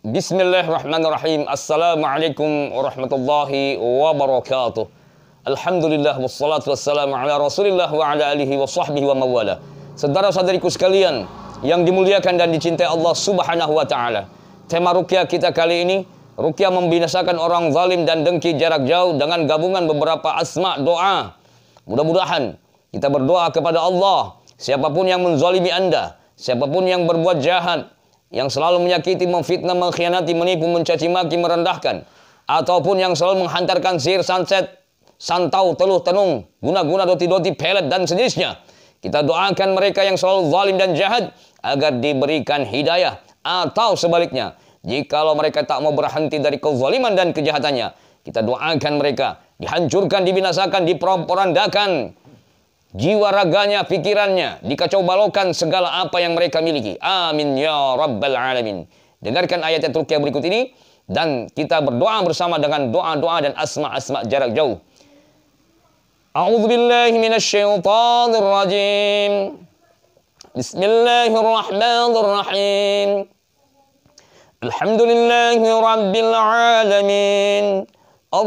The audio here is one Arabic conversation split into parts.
Bismillahirrahmanirrahim. Assalamualaikum warahmatullahi wabarakatuh. Alhamdulillah wassalatu wassalamu ala Rasulillah wa ala alihi wa sahbihi wa mawala. Saudara-saudariku sekalian yang dimuliakan dan dicintai Allah Subhanahu wa taala. Tema rukyah kita kali ini rukyah membinasakan orang zalim dan dengki jarak jauh dengan gabungan beberapa asma doa. Mudah-mudahan kita berdoa kepada Allah siapapun yang menzalimi Anda, siapapun yang berbuat jahat yang selalu menyakiti, memfitnah, mengkhianati, menipu, mencaci maki, merendahkan, ataupun yang selalu menghantarkan sihir sunset, santau, teluh, tenung, guna-guna doti-doti, pelet, dan sejenisnya. Kita doakan mereka yang selalu zalim dan jahat agar diberikan hidayah atau sebaliknya. Jikalau mereka tak mau berhenti dari kezaliman dan kejahatannya, kita doakan mereka dihancurkan, dibinasakan, diperorandakan jiwa raganya, pikirannya, dikacau balokan segala apa yang mereka miliki. Amin ya rabbal alamin. Dengarkan ayat yang terukir berikut ini dan kita berdoa bersama dengan doa-doa dan asma-asma jarak jauh. A'udhu billahi minasyaitanir rajim. Bismillahirrahmanirrahim. Alhamdulillahi rabbil alamin. Al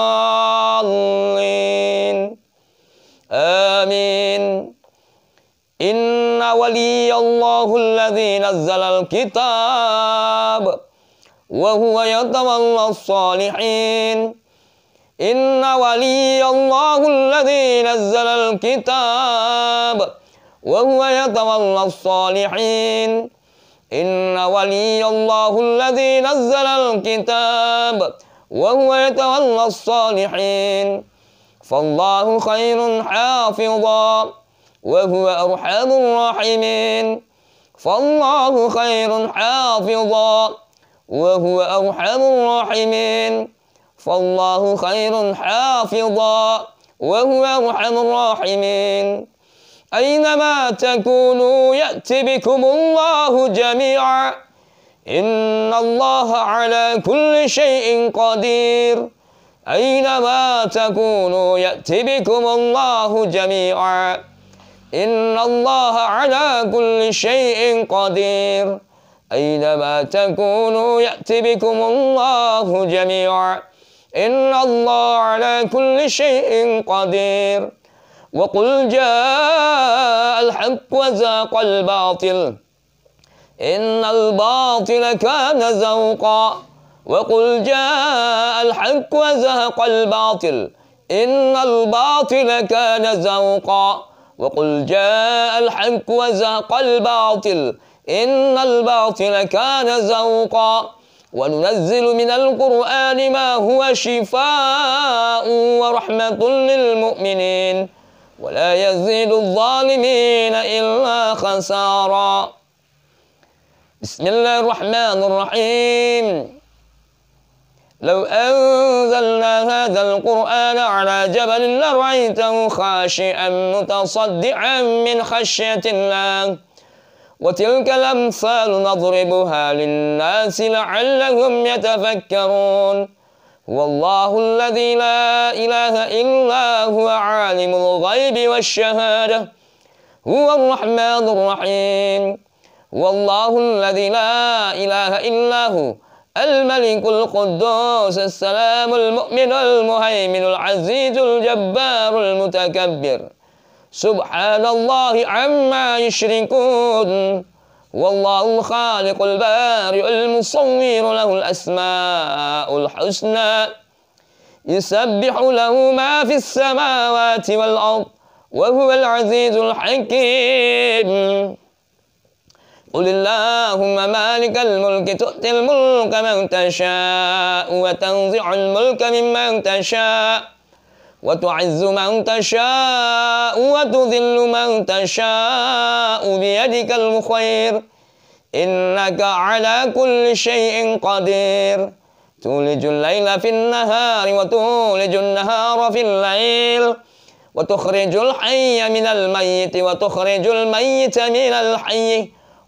الله الذي نزل الكتاب وهو يتولى الصالحين إن ولي الله الذي نزل الكتاب وهو يتولى الصالحين إن ولي الله الذي نزل الكتاب وهو يتولى الصالحين فالله خير حافظاً وهو أرحم الراحمين فالله خير حافظا وهو أرحم الراحمين فالله خير حافظا وهو أرحم الراحمين أينما تكونوا يأتي بكم الله جميعا إن الله على كل شيء قدير أينما تكونوا يأتي بكم الله جميعا إن الله على كل شيء قدير أينما تكونوا يأتي بكم الله جميعا إن الله على كل شيء قدير وقل جاء الحق وزاق الباطل إن الباطل كان زوقا وقل جاء الحق وزهق الباطل إن الباطل كان زوقا وقل جاء الحق وزهق الباطل إن الباطل كان زوقا وننزل من القرآن ما هو شفاء ورحمة للمؤمنين ولا يزيد الظالمين إلا خسارا بسم الله الرحمن الرحيم لو أنزلنا هذا القرآن على جبل لرأيته خاشعا متصدعا من خشية الله وتلك الأمثال نضربها للناس لعلهم يتفكرون والله الذي لا إله إلا هو عالم الغيب والشهادة هو الرحمن الرحيم والله الذي لا إله إلا هو الملك القدوس السلام المؤمن المهيمن العزيز الجبار المتكبر سبحان الله عما يشركون والله الخالق البارئ المصور له الأسماء الحسنى يسبح له ما في السماوات والأرض وهو العزيز الحكيم قل اللهم مالك الملك تؤتي الملك من تشاء وتنزع الملك ممن تشاء وتعز من تشاء وتذل من تشاء بيدك الخير إنك على كل شيء قدير تولج الليل في النهار وتولج النهار في الليل وتخرج الحي من الميت وتخرج الميت من الحي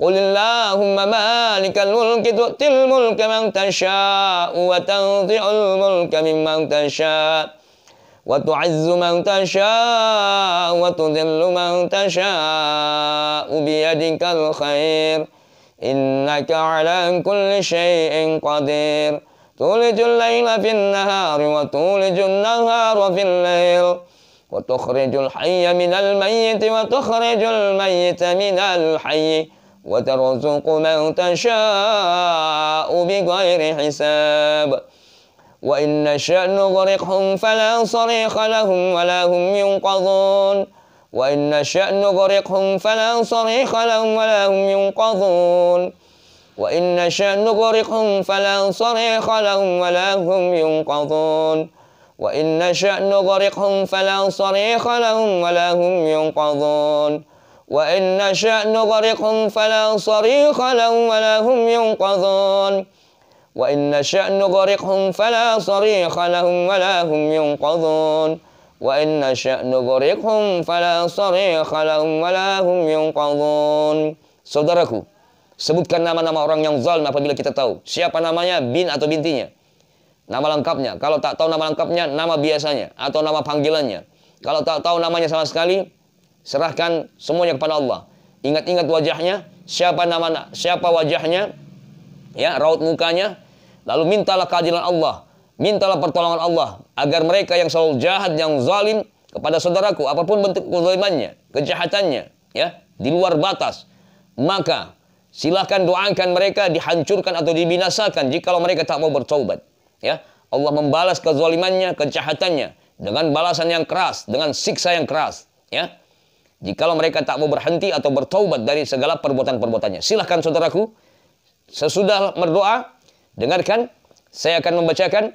قل اللهم مالك الملك تؤتي الملك من تشاء وتنزع الملك ممن تشاء وتعز من تشاء وتذل من تشاء بيدك الخير إنك على كل شيء قدير تولج الليل في النهار وتولج النهار في الليل وتخرج الحي من الميت وتخرج الميت من الحي وترزق من تشاء بغير حساب وإن نشأ نغرقهم فلا صريخ لهم ولا هم ينقذون وإن نشأ نغرقهم فلا صريخ لهم ولا هم ينقذون وإن نشأ نغرقهم فلا صريخ لهم ولا هم ينقذون وإن نشأ نغرقهم فلا صريخ لهم ولا هم ينقذون وإن نشأ نغرقهم فلا صريخ لهم ولا هم ينقذون وإن نشأ نغرقهم فلا صريخ لهم ولا هم ينقذون وإن نشأ نغرقهم فلا صريخ لهم ولا هم ينقذون Saudaraku, sebutkan nama-nama orang yang zalim apabila kita tahu siapa namanya, bin atau bintinya. Nama lengkapnya. Kalau tak tahu nama lengkapnya, nama biasanya atau nama panggilannya. Kalau tak tahu namanya sama sekali, Serahkan semuanya kepada Allah. Ingat-ingat wajahnya, siapa nama siapa wajahnya, ya, raut mukanya, lalu mintalah keadilan Allah, mintalah pertolongan Allah agar mereka yang selalu jahat, yang zalim kepada saudaraku apapun bentuk kezalimannya, kejahatannya, ya, di luar batas, maka silahkan doakan mereka dihancurkan atau dibinasakan jikalau mereka tak mau bertobat. Ya, Allah membalas kezalimannya, kejahatannya dengan balasan yang keras, dengan siksa yang keras. Ya, Jikalau mereka tak mau berhenti atau bertaubat dari segala perbuatan-perbuatannya. Silahkan saudaraku, sesudah berdoa, dengarkan, saya akan membacakan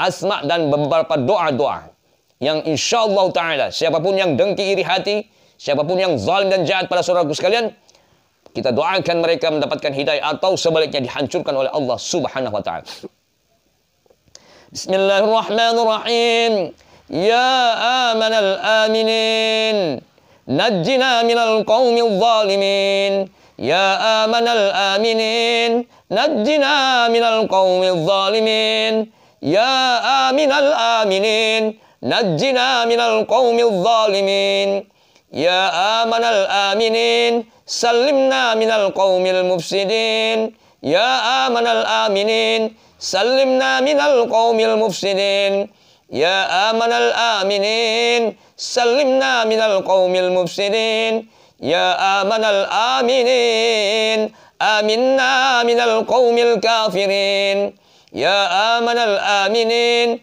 asma dan beberapa doa-doa. Yang insya Allah ta'ala, siapapun yang dengki iri hati, siapapun yang zalim dan jahat pada saudaraku sekalian, kita doakan mereka mendapatkan hidayah atau sebaliknya dihancurkan oleh Allah Subhanahu wa taala. Bismillahirrahmanirrahim. Ya amanal aminin. نجنا من القوم الظالمين يا آمن الآمنين نجنا من القوم الظالمين يا آمن الآمنين نجنا من القوم الظالمين يا آمن الآمنين سلمنا من القوم المفسدين يا آمن الآمنين سلمنا من القوم المفسدين يا آمن الآمنين سلمنا من القوم المفسدين يا آمن الآمنين آمنا من القوم الكافرين يا آمن الآمنين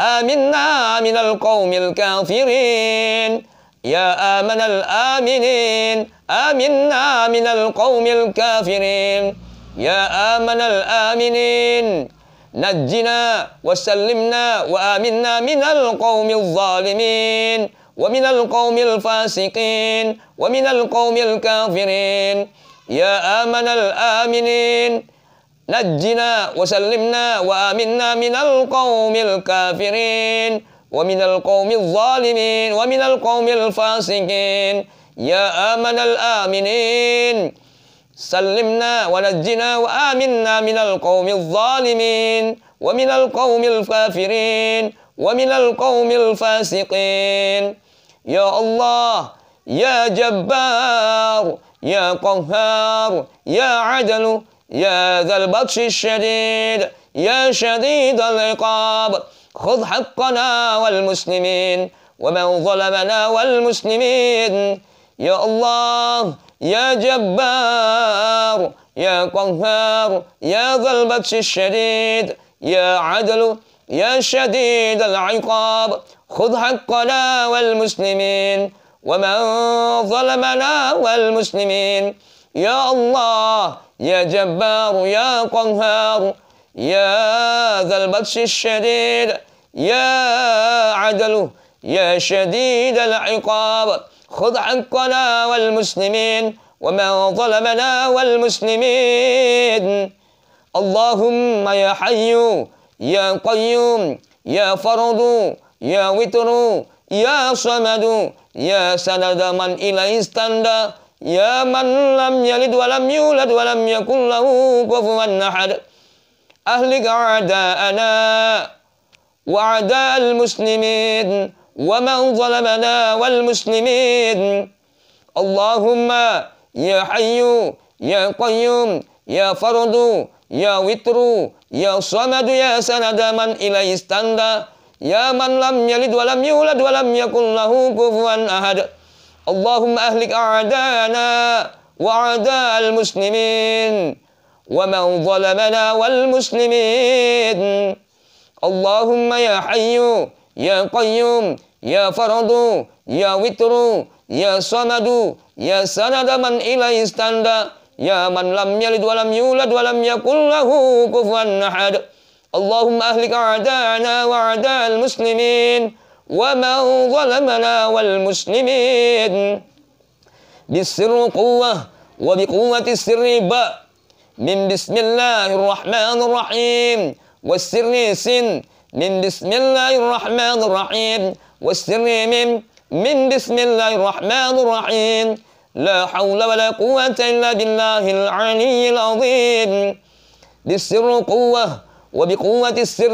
آمنا من القوم الكافرين يا آمن الآمنين آمنا من القوم الكافرين يا آمن الآمنين نجنا وسلمنا وآمنا من القوم الظالمين ومن القوم الفاسقين ومن القوم الكافرين يا آمن الآمنين نجنا وسلمنا وآمنا من القوم الكافرين ومن القوم الظالمين ومن القوم الفاسقين يا آمن الآمنين سلمنا ونجنا وآمنا من القوم الظالمين ومن القوم الكافرين ومن القوم الفاسقين يا الله يا جبار يا قهار يا عدل يا ذا البطش الشديد يا شديد العقاب خذ حقنا والمسلمين ومن ظلمنا والمسلمين يا الله يا جبار يا قهار يا ذا البطش الشديد يا عدل يا شديد العقاب خذ حقنا والمسلمين ومن ظلمنا والمسلمين يا الله يا جبار يا قهار يا ذا البطش الشديد يا عدل يا شديد العقاب خذ حقنا والمسلمين ومن ظلمنا والمسلمين اللهم يا حي يا قيوم يا فرض يا وتر يا صمد يا سند من إليه استند يا من لم يلد ولم يولد ولم يكن له كفوا أحد أهلك أعداءنا وأعداء المسلمين ومن ظلمنا والمسلمين اللهم يا حي يا قيوم يا فرد يا وتر يا صمد يا سند من إليه استند يا من لم يلد ولم يولد ولم يكن له كفوا أحد اللهم أهلك أعدانا وأعداء المسلمين ومن ظلمنا والمسلمين اللهم يا حي يا قيوم يا فرض يا وتر يا صمد يا سند من إليه استند يا من لم يلد ولم يولد ولم يكن له كفوا أحد اللهم أهلك أعداءنا وأعداء المسلمين ومن ظلمنا والمسلمين بالسر قوة وبقوة السر باء من بسم الله الرحمن الرحيم والسر سن من بسم الله الرحمن الرحيم واستري من من بسم الله الرحمن الرحيم لا حول ولا قوة إلا بالله العلي العظيم بالسر قوة وبقوة السر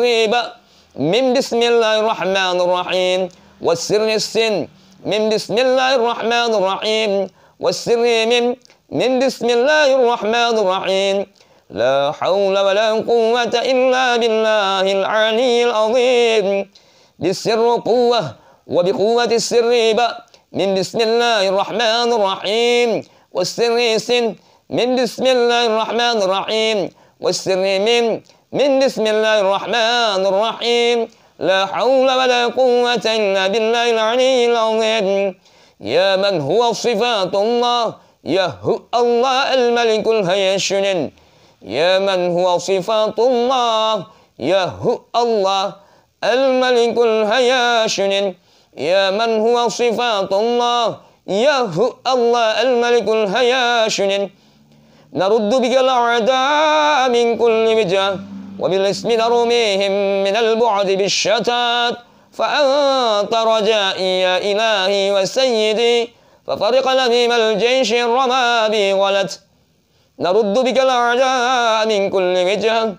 من بسم الله الرحمن الرحيم والسر السن من بسم الله الرحمن الرحيم والسر من من بسم الله الرحمن الرحيم لا حول ولا قوة إلا بالله العلي العظيم للسر قوة وبقوة السر إباء من بسم الله الرحمن الرحيم والسر سن من بسم الله الرحمن الرحيم والسر من من بسم الله الرحمن الرحيم لا حول ولا قوة إلا بالله العلي العظيم يا من هو صفات الله يا هو الله الملك الهيشن يا من هو صفات الله يا هو الله الملك الهياشن يا من هو صفات الله يا هو الله الملك الهياشن نرد بك الأعداء من كل وجه وبالاسم نرميهم من البعد بالشتات فأنت رجائي يا إلهي وسيدي ففرق لهيم الجيش الرمى بي ولت نرد بك الأعداء من كل وجه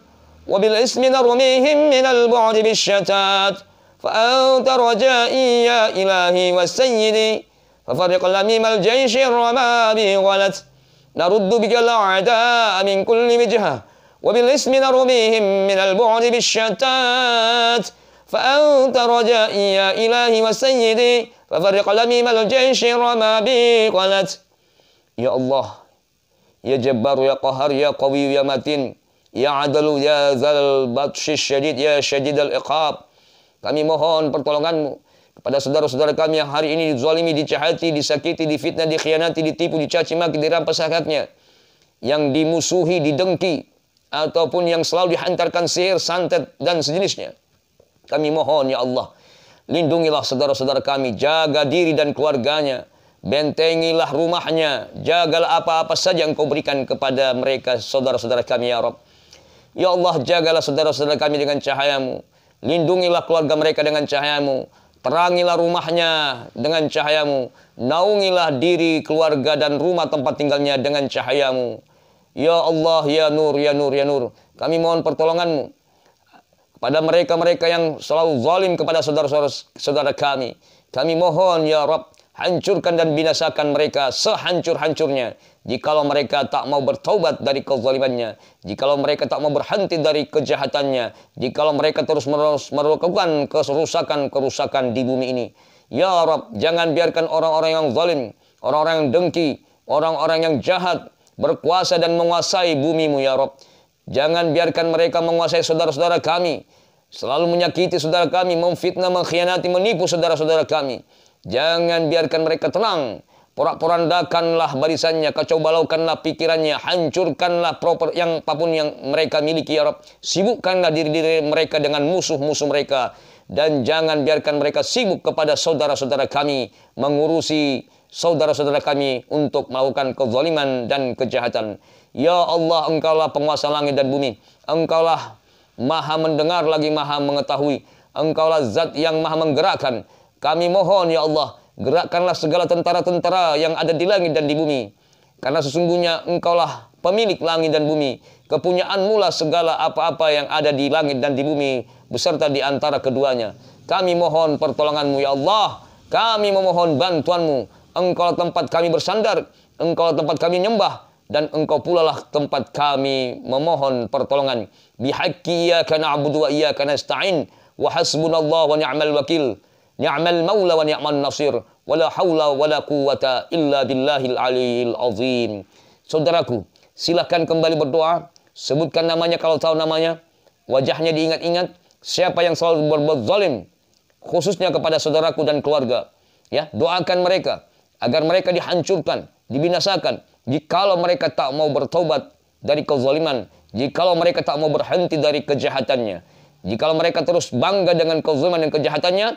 وبالاسم نرميهم من البعد بالشتات فأنت رجائي يا إلهي وسيدي ففرق لميم الجيش الرمى به غلت نرد بك الأعداء من كل وجهة وبالاسم نرميهم من البعد بالشتات فأنت رجائي يا إلهي وسيدي ففرق لميم الجيش الرمى بي غلت يا الله يا جبار يا قهر يا قوي يا متين Ya ya Zal batshis Syadid ya Syadid al-Iqab. Kami mohon pertolonganmu kepada saudara-saudara kami yang hari ini dizalimi, dicahati, disakiti, difitnah, dikhianati, ditipu, dicaci maki, dirampas haknya. Yang dimusuhi, didengki, ataupun yang selalu dihantarkan sihir, santet, dan sejenisnya. Kami mohon ya Allah, lindungilah saudara-saudara kami, jaga diri dan keluarganya, Bentengilah rumahnya, jagalah apa-apa saja yang kau berikan kepada mereka, saudara-saudara kami ya Rabb. Ya Allah, jagalah saudara-saudara kami dengan cahayamu. Lindungilah keluarga mereka dengan cahayamu. Terangilah rumahnya dengan cahayamu. Naungilah diri, keluarga, dan rumah tempat tinggalnya dengan cahayamu. Ya Allah, ya Nur, ya Nur, ya Nur. Kami mohon pertolonganmu kepada mereka-mereka yang selalu zalim kepada saudara-saudara kami. Kami mohon, ya Rabb, hancurkan dan binasakan mereka sehancur-hancurnya Jikalau mereka tak mau bertobat dari kezalimannya, jikalau mereka tak mau berhenti dari kejahatannya, jikalau mereka terus menerus melakukan kerusakan-kerusakan di bumi ini. Ya Rab, jangan biarkan orang-orang yang zalim, orang-orang yang dengki, orang-orang yang jahat berkuasa dan menguasai bumi mu, ya Rab. Jangan biarkan mereka menguasai saudara-saudara kami, selalu menyakiti saudara kami, memfitnah, mengkhianati, menipu saudara-saudara kami. Jangan biarkan mereka tenang, Porak-porandakanlah barisannya, kacau balaukanlah pikirannya, hancurkanlah proper yang apapun yang mereka miliki ya Sibukkanlah diri-diri mereka dengan musuh-musuh mereka. Dan jangan biarkan mereka sibuk kepada saudara-saudara kami mengurusi saudara-saudara kami untuk melakukan kezaliman dan kejahatan. Ya Allah, engkaulah penguasa langit dan bumi. Engkaulah maha mendengar lagi maha mengetahui. Engkaulah zat yang maha menggerakkan. Kami mohon ya Allah, Gerakkanlah segala tentara-tentara yang ada di langit dan di bumi. Karena sesungguhnya engkaulah pemilik langit dan bumi. mula segala apa-apa yang ada di langit dan di bumi, beserta di antara keduanya. Kami mohon pertolonganmu, ya Allah. Kami memohon bantuanmu. Engkau tempat kami bersandar. Engkau tempat kami nyembah. Dan engkau pula lah tempat kami memohon pertolongan. iya kana abudu wa iyaka Wa hasbunallah wa ni'mal wakil. Ni'mal maula wa ni'man nasir. Wala haula wala quwata illa billahil aliyil azim. Saudaraku, silahkan kembali berdoa. Sebutkan namanya kalau tahu namanya. Wajahnya diingat-ingat. Siapa yang selalu berbuat zalim. Khususnya kepada saudaraku dan keluarga. Ya, doakan mereka. Agar mereka dihancurkan, dibinasakan. Jikalau mereka tak mau bertobat dari kezaliman. Jikalau mereka tak mau berhenti dari kejahatannya. Jikalau mereka terus bangga dengan kezaliman dan kejahatannya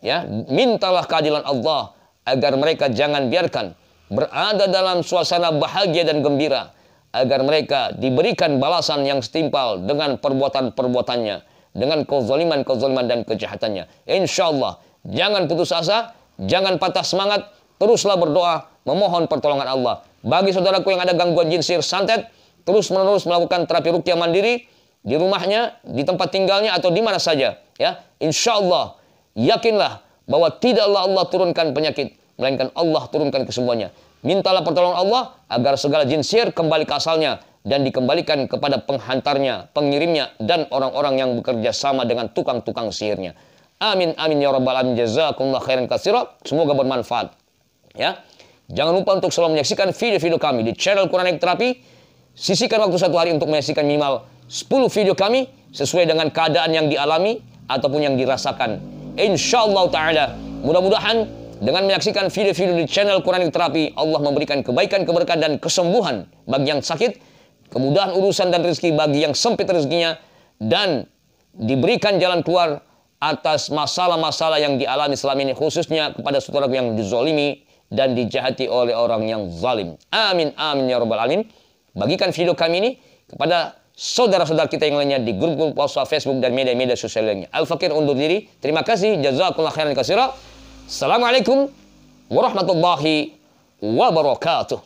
ya mintalah keadilan Allah agar mereka jangan biarkan berada dalam suasana bahagia dan gembira agar mereka diberikan balasan yang setimpal dengan perbuatan-perbuatannya dengan kezaliman-kezaliman dan kejahatannya insya Allah jangan putus asa jangan patah semangat teruslah berdoa memohon pertolongan Allah bagi saudaraku yang ada gangguan jinsir santet terus menerus melakukan terapi rukyah mandiri di rumahnya di tempat tinggalnya atau di mana saja ya insya Allah Yakinlah bahwa tidaklah Allah turunkan penyakit, melainkan Allah turunkan kesemuanya. Mintalah pertolongan Allah agar segala jin sihir kembali ke asalnya dan dikembalikan kepada penghantarnya, pengirimnya, dan orang-orang yang bekerja sama dengan tukang-tukang sihirnya. Amin, amin ya rabbal alamin. Jazakumullah khairan katsira. Semoga bermanfaat. Ya. Jangan lupa untuk selalu menyaksikan video-video kami di channel Quranic Terapi. Sisikan waktu satu hari untuk menyaksikan minimal 10 video kami sesuai dengan keadaan yang dialami ataupun yang dirasakan insyaallah taala. Mudah-mudahan dengan menyaksikan video-video di channel Quranic Terapi, Allah memberikan kebaikan, keberkahan dan kesembuhan bagi yang sakit, kemudahan urusan dan rezeki bagi yang sempit rezekinya dan diberikan jalan keluar atas masalah-masalah yang dialami selama ini khususnya kepada saudara yang dizolimi dan dijahati oleh orang yang zalim. Amin amin ya rabbal alamin. Bagikan video kami ini kepada saudara-saudara kita yang lainnya di grup-grup WhatsApp, Facebook, dan media-media sosial lainnya. Al-Fakir undur diri. Terima kasih. Jazakumullah khairan kasirah. Assalamualaikum warahmatullahi wabarakatuh.